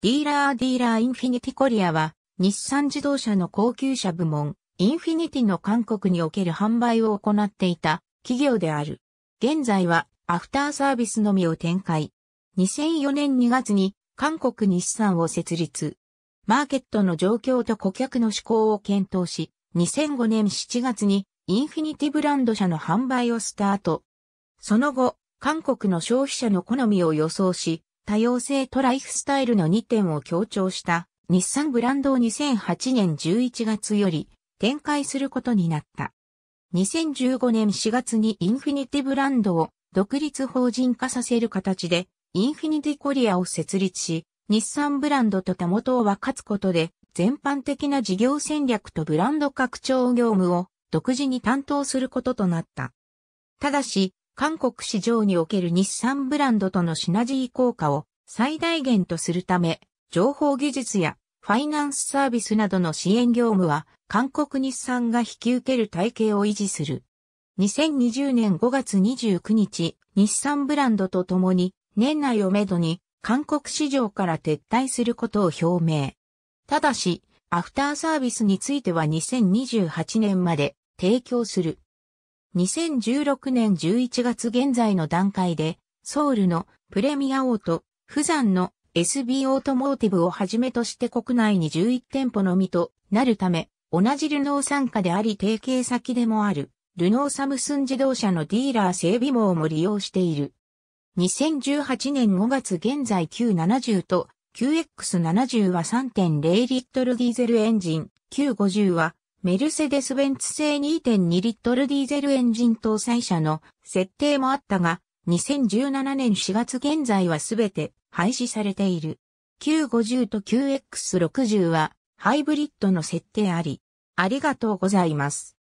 ディーラーディーラーインフィニティコリアは、日産自動車の高級車部門、インフィニティの韓国における販売を行っていた企業である。現在は、アフターサービスのみを展開。2004年2月に、韓国日産を設立。マーケットの状況と顧客の思考を検討し、2005年7月に、インフィニティブランド車の販売をスタート。その後、韓国の消費者の好みを予想し、多様性とライフスタイルの2点を強調した日産ブランドを2008年11月より展開することになった。2015年4月にインフィニティブランドを独立法人化させる形でインフィニティコリアを設立し、日産ブランドとたもとを分かつことで全般的な事業戦略とブランド拡張業務を独自に担当することとなった。ただし、韓国市場における日産ブランドとのシナジー効果を最大限とするため、情報技術やファイナンスサービスなどの支援業務は、韓国日産が引き受ける体系を維持する。2020年5月29日、日産ブランドとともに、年内をめどに、韓国市場から撤退することを表明。ただし、アフターサービスについては2028年まで提供する。2016年11月現在の段階で、ソウルのプレミアオート、富山の SB オートモーティブをはじめとして国内に11店舗のみとなるため、同じルノー参加であり提携先でもある、ルノーサムスン自動車のディーラー整備網も利用している。2018年5月現在 Q70 と QX70 は3.0リットルディーゼルエンジン、Q50 はメルセデス・ベンツ製2.2リットルディーゼルエンジン搭載車の設定もあったが、2017年4月現在はすべて廃止されている。Q50 と QX60 はハイブリッドの設定あり。ありがとうございます。